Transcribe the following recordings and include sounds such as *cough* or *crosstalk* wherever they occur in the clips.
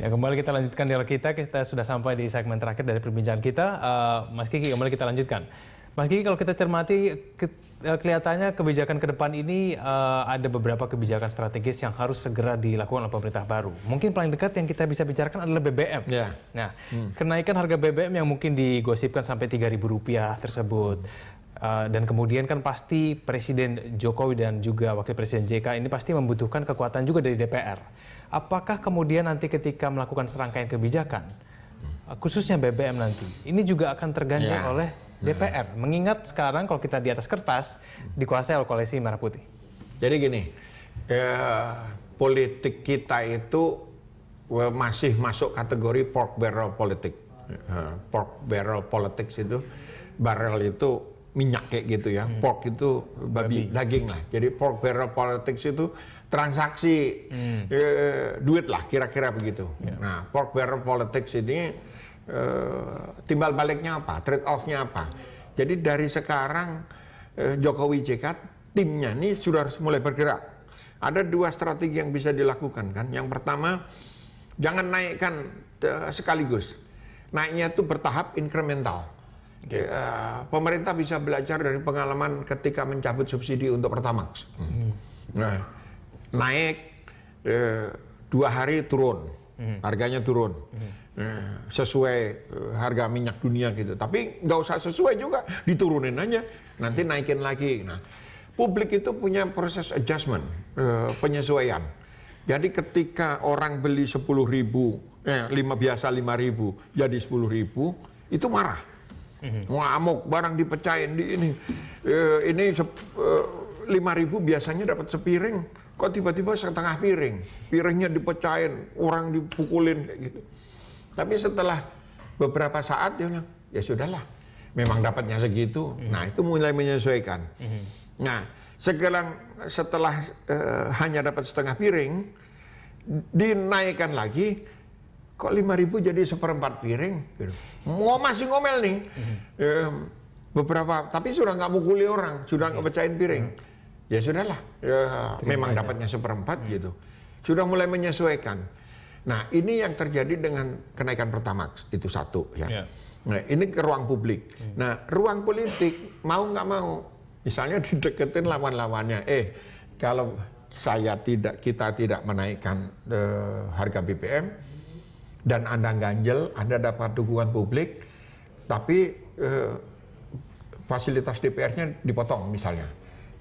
Ya, kembali kita lanjutkan dialog kita. Kita sudah sampai di segmen terakhir dari perbincangan kita. Uh, Mas Kiki, kembali kita lanjutkan. Mas Kiki, kalau kita cermati, ke, eh, kelihatannya kebijakan ke depan ini uh, ada beberapa kebijakan strategis yang harus segera dilakukan oleh pemerintah baru. Mungkin paling dekat yang kita bisa bicarakan adalah BBM. Yeah. Nah, hmm. kenaikan harga BBM yang mungkin digosipkan sampai 3.000 rupiah tersebut. Eh, dan kemudian kan pasti Presiden Jokowi dan juga Wakil Presiden JK ini pasti membutuhkan kekuatan juga dari DPR. Apakah kemudian nanti ketika melakukan serangkaian kebijakan, hmm. khususnya BBM nanti, ini juga akan terganjal ya. oleh DPR? Hmm. Mengingat sekarang kalau kita di atas kertas dikuasai oleh koalisi Merah Putih. Jadi gini, ya, politik kita itu masih masuk kategori pork barrel politik. Pork barrel politics itu barrel itu minyak kayak gitu ya. Hmm. Pork itu babi, babi, daging lah. Jadi pork barrel politics itu transaksi hmm. e, duit lah kira-kira begitu. Yeah. Nah, pork barrel politics ini e, timbal baliknya apa? Trade offnya apa? Jadi dari sekarang e, Jokowi JK timnya ini sudah harus mulai bergerak. Ada dua strategi yang bisa dilakukan kan. Yang pertama jangan naikkan e, sekaligus. Naiknya itu bertahap incremental Okay. Ya, pemerintah bisa belajar dari pengalaman ketika mencabut subsidi untuk Pertamax. Hmm. Nah, naik ya, dua hari turun, hmm. harganya turun hmm. Ya, sesuai e, harga minyak dunia gitu. Tapi nggak usah sesuai juga, diturunin aja, nanti naikin lagi. Nah, publik itu punya proses adjustment, e, penyesuaian. Jadi ketika orang beli sepuluh ribu, eh, lima biasa lima ribu, jadi sepuluh ribu, itu marah mm-hmm. ngamuk barang dipecahin di ini e, ini eh, lima ribu biasanya dapat sepiring kok tiba-tiba setengah piring piringnya dipecahin orang dipukulin kayak gitu tapi setelah beberapa saat dia bilang ya sudahlah memang dapatnya segitu mm-hmm. nah itu mulai menyesuaikan mm-hmm. nah sekarang setelah e, hanya dapat setengah piring dinaikkan lagi kok lima ribu jadi seperempat piring gitu. Mau masih ngomel nih hmm. e, beberapa tapi sudah nggak mukuli orang sudah nggak pecahin piring hmm. ya sudahlah ya, memang dapatnya seperempat hmm. gitu sudah mulai menyesuaikan nah ini yang terjadi dengan kenaikan pertamax itu satu ya yeah. nah ini ke ruang publik hmm. nah ruang politik mau nggak mau misalnya *laughs* dideketin lawan-lawannya eh kalau saya tidak kita tidak menaikkan uh, harga BBM dan Anda ganjel, Anda dapat dukungan publik, tapi eh, fasilitas DPR-nya dipotong misalnya.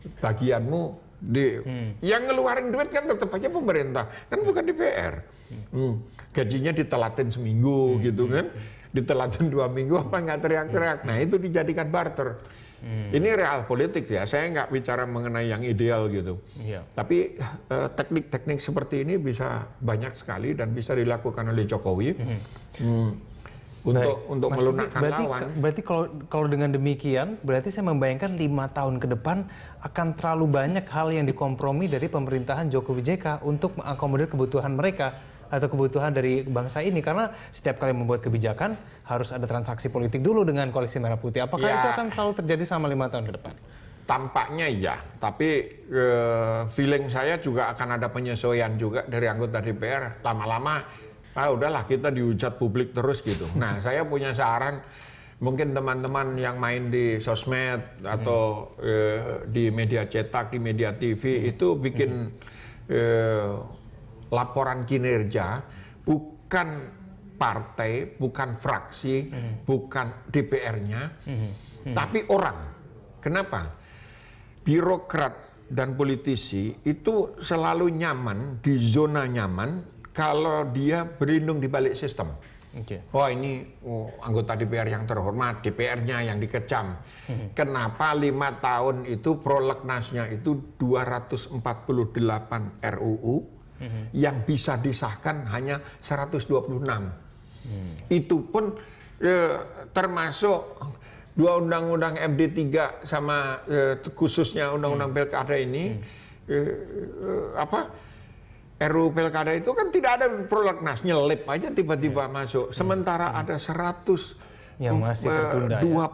Bagianmu di hmm. yang ngeluarin duit kan tetap aja pemerintah, kan bukan DPR. Hmm. hmm. Gajinya ditelatin seminggu hmm. gitu hmm, kan, hmm. ditelatin dua minggu apa nggak teriak-teriak. Nah itu dijadikan barter. Hmm. Ini real politik ya, saya nggak bicara mengenai yang ideal gitu. Yeah. Tapi eh, teknik-teknik uh, seperti ini bisa banyak sekali dan bisa dilakukan oleh Jokowi hmm. Hmm, untuk Baik. untuk melunakkan berarti, lawan. Berarti kalau kalau dengan demikian, berarti saya membayangkan lima tahun ke depan akan terlalu banyak hal yang dikompromi dari pemerintahan Jokowi JK untuk mengakomodir kebutuhan mereka atau kebutuhan dari bangsa ini karena setiap kali membuat kebijakan harus ada transaksi politik dulu dengan koalisi merah putih. Apakah ya. itu akan selalu terjadi selama lima tahun ke depan? Tampaknya iya, tapi uh, feeling saya juga akan ada penyesuaian juga dari anggota DPR. Lama-lama, ah udahlah kita dihujat publik terus gitu. *laughs* Nah, saya punya saran mungkin teman-teman yang main di sosmed atau hmm. eh, di media cetak, di media TV hmm. itu bikin hmm. eh, laporan kinerja bukan partai, bukan fraksi, hmm. bukan DPR-nya, hmm, hmm. Hmm. tapi orang. Kenapa? Birokrat dan politisi itu selalu nyaman di zona nyaman kalau dia berlindung di balik sistem. Okay. Oh ini oh, anggota DPR yang terhormat, DPR-nya yang dikecam. Hmm. Kenapa lima tahun itu prolegnasnya itu 248 RUU, hmm. yang bisa disahkan hanya 126. Hmm. Itu pun eh, termasuk dua undang-undang MD 3 sama eh, khususnya undang-undang hmm. pilkada ini hmm. eh, eh, apa RU pilkada itu kan tidak ada prolegnas nyelip aja tiba-tiba hmm. masuk. Hmm. Sementara hmm. ada 100 yang masih tertunda 20 ya?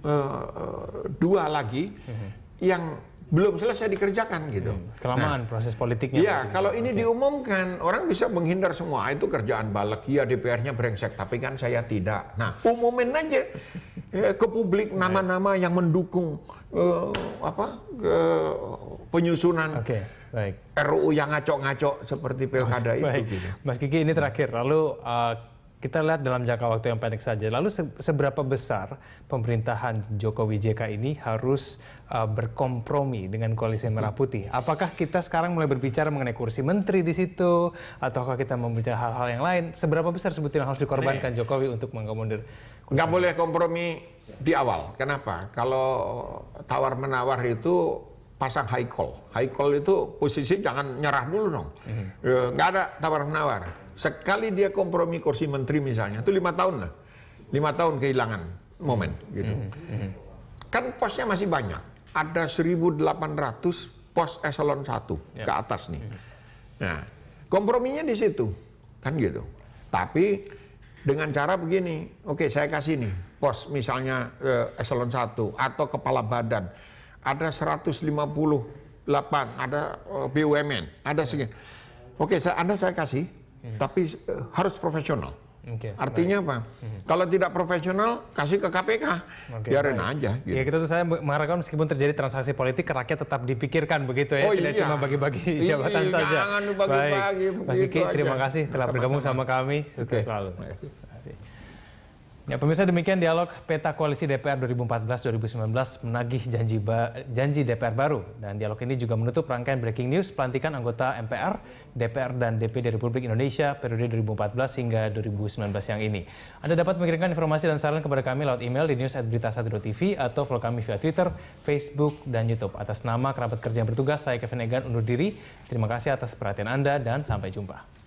Uh, dua lagi hmm. yang belum selesai dikerjakan gitu. Hmm. Kelamaan nah, proses politiknya. Iya, kalau ini okay. diumumkan orang bisa menghindar semua. itu kerjaan balik. iya DPR-nya brengsek, tapi kan saya tidak. Nah, umumin aja eh, ke publik nama-nama yang mendukung eh, apa ke penyusunan. Oke. Okay. Baik. RUU yang ngaco-ngaco seperti pilkada baik, itu. Gitu. Mas Kiki ini terakhir, lalu uh, kita lihat dalam jangka waktu yang pendek saja. Lalu seberapa besar pemerintahan Jokowi JK ini harus uh, berkompromi dengan koalisi Merah Putih? Apakah kita sekarang mulai berbicara mengenai kursi menteri di situ, ataukah kita membicara hal-hal yang lain? Seberapa besar sebetulnya harus dikorbankan Jokowi untuk mengakomodir? Gak boleh kompromi di awal. Kenapa? Kalau tawar menawar itu pasang high call. High call itu posisi jangan nyerah dulu dong. Mhm. Eh, nggak mm -hmm. ada tawar menawar Sekali dia kompromi kursi menteri misalnya, itu lima tahun lah. Lima tahun kehilangan momen hmm. gitu. Hmm, hmm. Kan posnya masih banyak. Ada 1.800 pos eselon 1 ya. ke atas nih. Nah, komprominya di situ. Kan gitu. Tapi dengan cara begini, oke okay, saya kasih nih pos misalnya eh, eselon satu atau kepala badan. Ada 158, ada eh, BUMN, ada ya. segini Oke, okay, Anda saya kasih hmm. tapi uh, harus profesional. Okay, Artinya baik. apa? Hmm. Kalau tidak profesional, kasih ke KPK, okay, biarin baik. aja. Gitu. Ya kita gitu tuh saya mengharapkan meskipun terjadi transaksi politik, rakyat tetap dipikirkan begitu ya, oh, tidak iya. cuma bagi-bagi iya, jabatan iya, saja. Jangan bagi-bagi. Mas Kiki, terima aja. kasih telah bergabung sama kami. Okay. selalu. Baik. Ya pemirsa demikian dialog peta koalisi DPR 2014-2019 menagih janji ba janji DPR baru dan dialog ini juga menutup rangkaian breaking news pelantikan anggota MPR, DPR dan DPD Republik Indonesia periode 2014 hingga 2019 yang ini. Anda dapat mengirimkan informasi dan saran kepada kami lewat email di newsberita TV atau follow kami via Twitter, Facebook dan YouTube. Atas nama kerabat kerja yang bertugas saya Kevin Egan undur diri. Terima kasih atas perhatian Anda dan sampai jumpa.